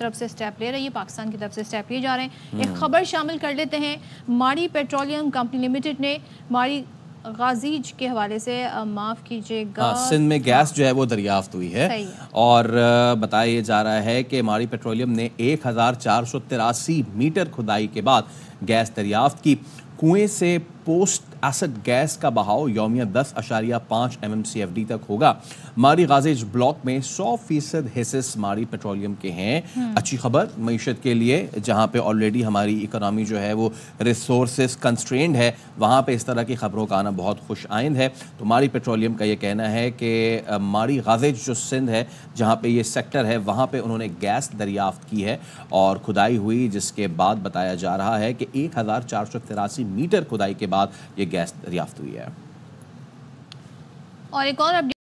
तरफ से स्टेप ले रही है पाकिस्तान की तरफ से स्टेप लिए जा रहे हैं एक हम्म। खबर शामिल कर लेते हैं माड़ी पेट्रोलियम कंपनी लिमिटेड ने माड़ी गाजीज के हवाले से माफ़ कीजिएगा हाँ, सिंध में गैस हाँ। जो है वो दरियाफ्त हुई है, है। और बताया जा रहा है कि माड़ी पेट्रोलियम ने एक मीटर खुदाई के बाद गैस दरियाफ्त की कुएं से पोस्ट एसिड गैस का बहाव यौमिया दस अशारिया पाँच M M C F D तक होगा मारी गाजेज ब्लॉक में सौ फीसद हिस्से मारी पेट्रोलियम के हैं हम्म। अच्छी खबर मीशत के लिए जहाँ पे ऑलरेडी हमारी इकोनॉमी जो है वो रिसोर्स कंस्ट्रेंड है वहाँ पे इस तरह की खबरों का आना बहुत खुश आइंद है तो मारी पेट्रोलियम का ये कहना है कि मारी गाजेज जो सिंध है जहाँ पे ये सेक्टर है वहाँ पे उन्होंने गैस दरियाफ्त की है और खुदाई हुई जिसके बाद बताया जा रहा है कि एक हजार चार सौ तिरासी मीटर खुदाई के बाद ये गैस दरियाफ्त हुई है और एक और